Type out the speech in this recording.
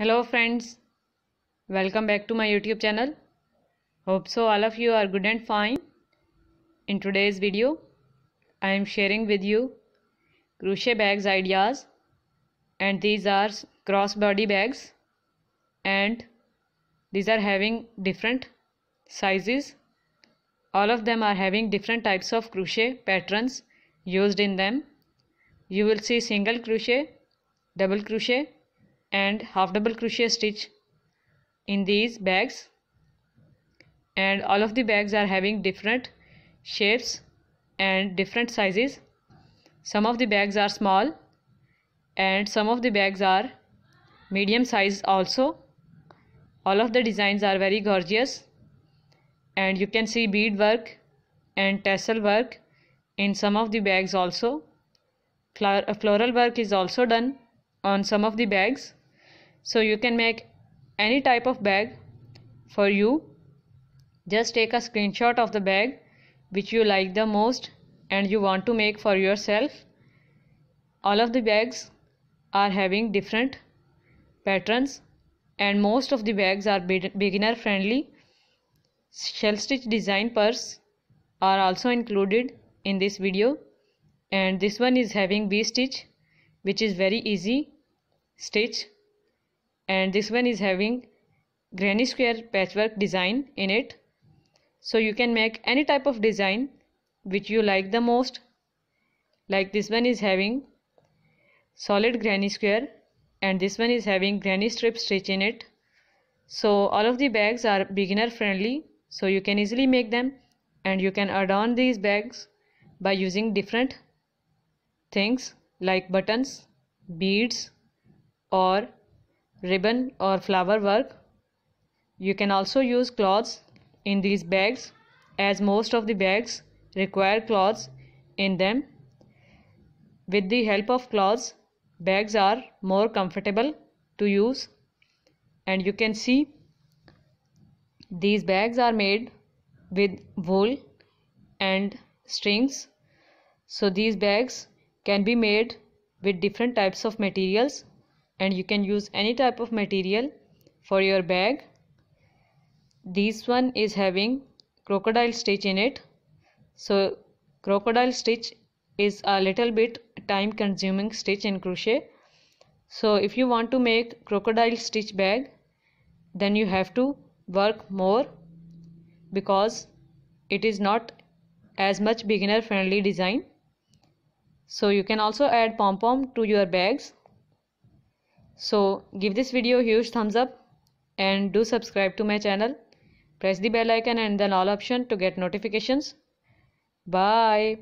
Hello friends, welcome back to my YouTube channel. Hope so all of you are good and fine. In today's video, I am sharing with you crochet bags ideas and these are crossbody bags and these are having different sizes. All of them are having different types of crochet patterns used in them. You will see single crochet, double crochet and half double crochet stitch in these bags and all of the bags are having different shapes and different sizes some of the bags are small and some of the bags are medium size also all of the designs are very gorgeous and you can see bead work and tassel work in some of the bags also uh, floral work is also done on some of the bags so you can make any type of bag for you just take a screenshot of the bag which you like the most and you want to make for yourself all of the bags are having different patterns and most of the bags are beginner friendly shell stitch design purse are also included in this video and this one is having V stitch which is very easy stitch and this one is having granny square patchwork design in it so you can make any type of design which you like the most like this one is having solid granny square and this one is having granny strip stitch in it so all of the bags are beginner friendly so you can easily make them and you can adorn these bags by using different things like buttons beads or ribbon or flower work. You can also use cloths in these bags as most of the bags require cloths in them. With the help of cloths, bags are more comfortable to use and you can see these bags are made with wool and strings. So these bags can be made with different types of materials and you can use any type of material for your bag this one is having crocodile stitch in it so crocodile stitch is a little bit time consuming stitch in crochet so if you want to make crocodile stitch bag then you have to work more because it is not as much beginner friendly design so you can also add pom pom to your bags so give this video a huge thumbs up and do subscribe to my channel. Press the bell icon and then all option to get notifications. Bye.